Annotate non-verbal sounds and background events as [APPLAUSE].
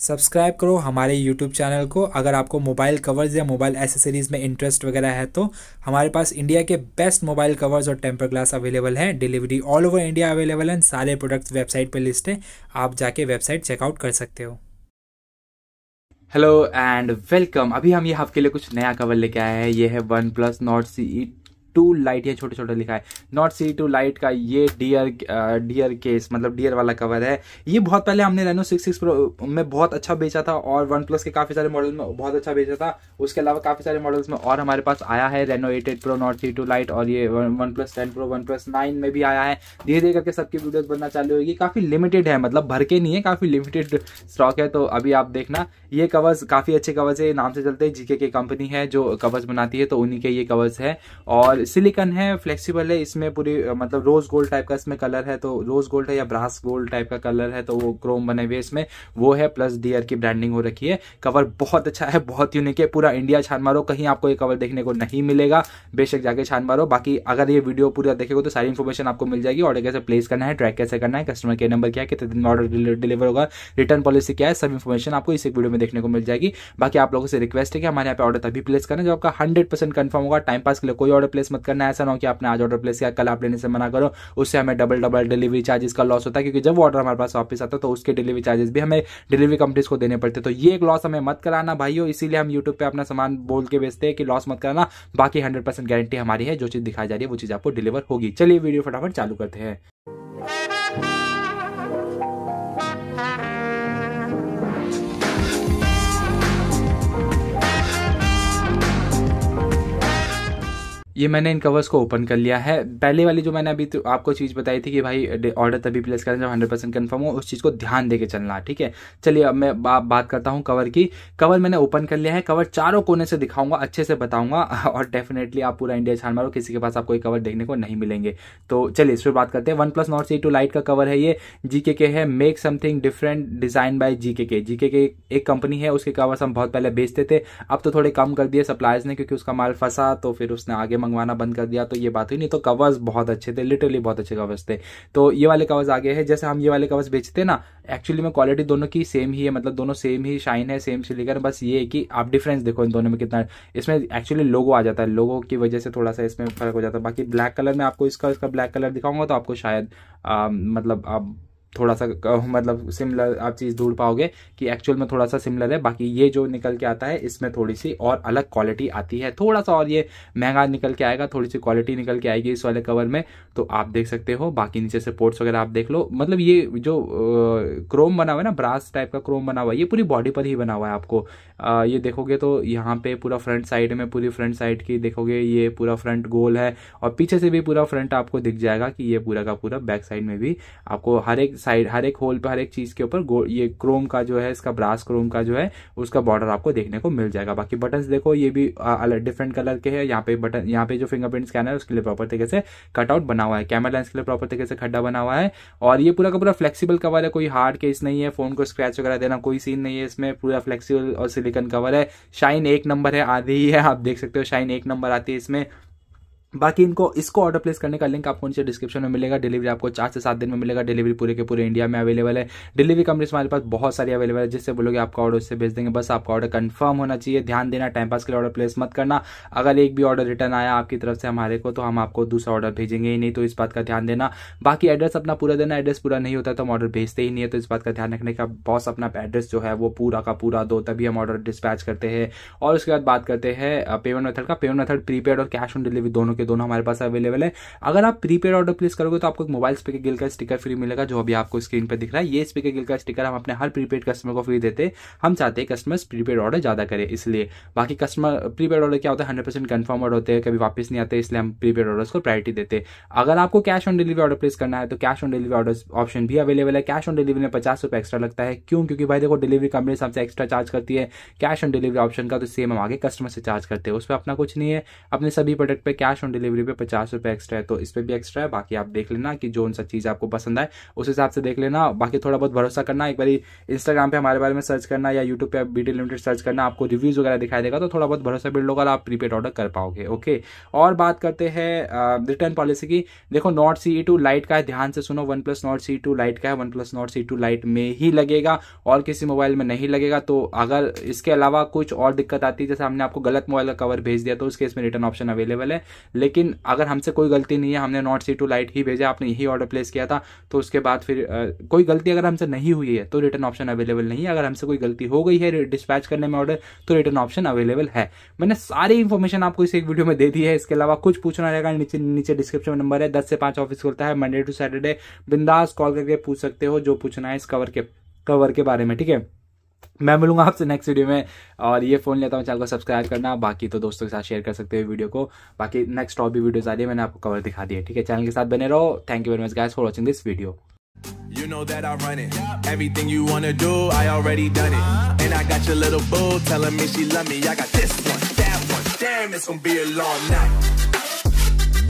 Subscribe करो हमारे YouTube channel को अगर आपको मोबाइल कवर्स या मोबाइल एसेसरीज़ में इंटरेस्ट वगैरह है तो हमारे पास इंडिया के बेस्ट मोबाइल कवर्स और टेम्पर ग्लास अवेलेबल हैं delivery all over India available है सारे प्रोडक्ट्स वेबसाइट पर लिस्ट है आप जाके वेबसाइट चेकआउट कर सकते हो हेलो एंड वेलकम अभी हम ये आपके लिए कुछ नया कवर लेके आए हैं ये है OnePlus Nord C two Lite ये छोटे छोटे लिखा है नॉट सी टू लाइट का ये डियर डियर केस मतलब डियर वाला कवर है ये बहुत पहले हमने रेनो सिक्स सिक्स में बहुत अच्छा बेचा था और वन प्लस के काफी सारे मॉडल में बहुत अच्छा बेचा था उसके अलावा काफी सारे मॉडल्स में और हमारे पास आया है Reno eight eight Pro Nord C two Lite और ये OnePlus ten Pro OnePlus nine में भी आया है धीरे धीरे करके सबकी वीडियोज बनना चालू होगी काफी लिमिटेड है मतलब भर के नहीं है काफी लिमिटेड स्टॉक है तो अभी आप देखना ये कवर्स काफी अच्छे कवर्स है नाम से चलते हैं जीके के कंपनी है जो कवर्स बनाती है तो उन्हीं के ये कवर्स है और सिलिकन है फ्लेक्सिबल है इसमें पूरी मतलब रोज गोल्ड टाइप का इसमें कलर है तो रोज गोल्ड है या ब्रास गोल्ड टाइप का कलर है तो वो क्रोम बने हुए इसमें वो है प्लस डियर की ब्रांडिंग हो रखी है कवर बहुत अच्छा है बहुत यूनिक है पूरा इंडिया छान मारो कहीं आपको ये कवर देखने को नहीं मिलेगा बेशक जाके छान मारो बाकी अगर ये वीडियो पूरा देखेगा तो सारी इन्फॉर्मेशन आपको मिल जाएगी ऑर्डर कैसे प्लेस करना है ट्रैक कैसे करना है कस्टमर केयर नंबर क्या है कितने दिन में ऑर्डर डिलीवर होगा रिटर्न पॉलिसी क्या है सब इन्फॉर्मेशन आपको इस वीडियो में देखने को मिल जाएगी बाकी आप लोगों से रिक्वेस्ट है कि हमारे यहाँ पे ऑर्डर तभी प्लेस करना जो आपका हंड्रेड परसेंट कन्फर्म होगा टाइम पास के लिए कोई ऑर्डर प्लेस मत करना ऐसा ना हो कि आपने आज ऑर्डर प्लेस किया कल आप लेने से मना करो उससे हमें डबल डबल डिलीवरी चार्जेस का लॉस होता है क्योंकि जब ऑर्डर हमारे पास वापस आता तो उसके डिलीवरी चार्जेस भी हमें डिलीवरी कंपनीज को देने पड़ते तो ये एक लॉस हमें मत कराना भाइयों इसीलिए हम यूट्यूब पर अपना सामान बोल के बेचते हैं कि लॉस मत कराना बाकी हंड्रेड गारंटी हमारी है जो चीज़ दिखाई जा रही है वो चीज़ आपको डिलीवर होगी चलिए वीडियो फटाफट चालू करते हैं ये मैंने इन कवर्स को ओपन कर लिया है पहले वाली जो मैंने अभी तो आपको चीज़ बताई थी कि भाई ऑर्डर तभी प्लेस करें जब हंड्रेड परसेंट कन्फर्म हो उस चीज़ को ध्यान देके चलना ठीक है चलिए अब मैं बा, बात करता हूँ कवर की कवर मैंने ओपन कर लिया है कवर चारों कोने से दिखाऊंगा अच्छे से बताऊंगा [LAUGHS] और डेफिनेटली आप पूरा इंडिया छान मारो किसी के पास आपको ये कवर देखने को नहीं मिलेंगे तो चलिए इस पर बात करते हैं OnePlus Nord C two Lite का कवर है ये जीके के है make something different design by G K K G K K एक कंपनी है उसके कवर्स हम बहुत पहले बेचते थे अब तो थोड़े कम कर दिए सप्लायर्स ने क्योंकि उसका माल फंसा तो फिर उसने आगे मंगवाना बंद कर दिया तो ये बात हुई नहीं तो कवर्स बहुत अच्छे थे लिटरली बहुत अच्छे कवर्स थे तो ये वाले कवर्स आ गए हैं जैसे हम ये वाले कवर्स बेचते ना एक्चुअली में क्वालिटी दोनों की सेम ही है मतलब दोनों सेम ही शाइन है सेम सिलिकन बस ये है कि आप डिफरेंस देखो इन दोनों में कितना इसमें एक्चुअली लोगो आ जाता है लोगो की वजह से थोड़ा सा इसमें फर्क हो जाता है बाकी ब्लैक कलर में आपको इसका इसका ब्लैक कलर दिखाऊंगा तो आपको शायद आ, मतलब आप थोड़ा सा मतलब सिमिलर आप चीज़ ढूंढ पाओगे कि एक्चुअल में थोड़ा सा सिमिलर है बाकी ये जो निकल के आता है इसमें थोड़ी सी और अलग क्वालिटी आती है थोड़ा सा और ये महंगा निकल के आएगा थोड़ी सी क्वालिटी निकल के आएगी इस वाले कवर में तो आप देख सकते हो बाकी नीचे से पोर्ट्स वगैरह आप देख लो मतलब ये जो क्रोम बना हुआ है ना ब्रास टाइप का क्रोम बना हुआ है ये पूरी बॉडी पर ही बना हुआ है आपको आ, ये देखोगे तो यहाँ पे पूरा फ्रंट साइड में पूरी फ्रंट साइड की देखोगे ये पूरा फ्रंट गोल है और पीछे से भी पूरा फ्रंट आपको दिख जाएगा कि ये पूरा का पूरा बैक साइड में भी आपको हर एक साइड हर एक होल पे हर एक चीज के ऊपर ये क्रोम का जो है इसका ब्रास क्रोम का जो है उसका बॉर्डर आपको देखने को मिल जाएगा बाकी बटन देखो ये भी अलग डिफरेंट कलर के है यहाँ पे बटन यहाँ पे जो फिंगरप्रिंट स्कैनर है उसके लिए प्रॉपर तरीके से कटआउट बना हुआ है कैमरा लेंस के लिए प्रॉपर तरीके से खड्डा बना हुआ है और ये पूरा का पूरा फ्लेक्सीबल कवर है कोई हार्ड केस नहीं है फोन को स्क्रैच वगैरह देना कोई सीन नहीं है इसमें पूरा फ्लेक्सीबल और सिलिकन कवर है शाइन एक नंबर है आधी ही है आप देख सकते हो शाइन एक नंबर आती है इसमें बाकी इनको इसको ऑर्डर प्लेस करने का लिंक आपको नीचे डिस्क्रिप्शन में मिलेगा डिलीवरी आपको चार से सात दिन में मिलेगा डिलीवरी पूरे के पूरे इंडिया में अवेलेबल है डिलीवरी कंपनीज हमारे पास बहुत सारी अवेलेबल है जिससे बोलोगे आपका ऑर्डर उससे भेज देंगे बस आपका ऑर्डर कंफर्म होना चाहिए ध्यान देना टाइम पास के लिए ऑर्डर प्लेस मत करना अगर एक भी ऑर्डर रिटर्न आया आपकी तरफ से हमारे को तो हम आपको दूसरा ऑर्डर भेजेंगे ही नहीं तो इस बात का ध्यान देना बाकी एड्रेस अपना पूरा देना एड्रेस पूरा नहीं होता तो हम ऑर्डर भेजते ही नहीं है तो इस बात का ध्यान रखने का बॉस अपना एड्रेस जो है वो पूरा का पूरा दो तभी हम ऑर्डर डिस्पैच करते हैं और उसके बाद बात करते हैं पेमेंट मेथड का पेमेंट मेथड प्रीपेड और कैश ऑन डिलीवरी दोनों के के दोनों हमारे पास अवेलेबल है अगर आप प्रीपेड ऑर्डर प्लेस करोगे तो आपको एक मोबाइल स्पीकर गिल का स्टिकर फ्री मिलेगा जो अभी आपको स्क्रीन पर दिख रहा है ये स्पीकर गिल का स्टिकर हम अपने हर प्रीपेड कस्टमर को फ्री देते हम चाहते हैं कस्टमर्स प्रीपेड ऑर्डर ज़्यादा करें इसलिए बाकी कस्टमर प्रीपेड ऑर्डर क्या होता है हंड्रेड परसेंट कन्फर्म ऑर्डर होते हैं कभी वापस नहीं आते इसलिए हम प्रीपेड ऑर्डर्स को प्रायोरिटी देते अगर आपको cash on delivery order place करना है तो cash on delivery order option भी अवेलेबल है कैश ऑन डिलीवरी में पचास रुपए एक्स्ट्रा लगता है क्यों क्योंकि भाई देखो डिलीवरी कंपनी सबसे एक्स्ट्रा चार्ज करती है कैश ऑन डिलीवरी ऑप्शन का तो सेम हम आगे कस्टमर से चार्ज करते हैं उस पर अपना कुछ नहीं है अपने सभी प्रोडक्ट पर कैश ऑन डिलीवरी पे पचास रुपये एक्स्ट्रा है तो इस पर भी एक्स्ट्रा है बाकी आप देख लेना कि जो सब चीज़ आपको पसंद आए उस हिसाब से देख लेना बाकी थोड़ा बहुत भरोसा करना एक बार इंस्टाग्राम पर हमारे बारे में सर्च करना या यूट्यूब पर बी लिमिटेड सर्च करना आपको रिव्यूज़ वगैरह दिखाई देगा तो थोड़ा बहुत भरोसा बिल्ड होगा आप प्रीपेड ऑर्डर कर पाओगे ओके और बात करते हैं रिटर्न पॉलिसी की देखो नॉट सी टू लाइट का है ध्यान से सुनो OnePlus Nord C two Lite का है OnePlus Nord C two Lite में ही लगेगा और किसी मोबाइल में नहीं लगेगा तो अगर इसके अलावा कुछ और दिक्कत आती है जैसे हमने आपको गलत मोबाइल का कवर भेज दिया तो उसके इसमें रिटर्न ऑप्शन अवेलेबल है लेकिन अगर हमसे कोई गलती नहीं है हमने नॉट सी टू लाइट ही भेजा आपने यही ऑर्डर प्लेस किया था तो उसके बाद फिर आ, कोई गलती अगर हमसे नहीं हुई है तो रिटर्न ऑप्शन अवेलेबल नहीं है अगर हमसे कोई गलती हो गई है डिस्पैच करने में ऑर्डर तो रिटर्न ऑप्शन अवेलेबल है मैंने सारी इन्फॉर्मेशन आपको इस एक वीडियो में दे दी है इसके अलावा कुछ पूछना रहेगा नीचे नीचे डिस्क्रिप्शन में नंबर है दस से पाँच ऑफिस खुलता है मंडे टू सैटरडे बिंदास कॉल करके पूछ सकते हो जो पूछना है इस कवर के कवर के बारे में ठीक है मैं मिलूंगा आपसे नेक्स्ट वीडियो में और ये फ़ोन लेता हूँ चैनल को सब्सक्राइब करना बाकी तो दोस्तों के साथ शेयर कर सकते हो वीडियो को बाकी नेक्स्ट और भी वीडियोज आ रही है मैंने आपको कवर दिखा दिया ठीक है चैनल के साथ बने रहो thank you very much guys for watching this video You know that I run it. Everything you want to do, I already done it. And I got your little boo telling me she love me. I got this one, that one. Damn, it's gonna be a long night.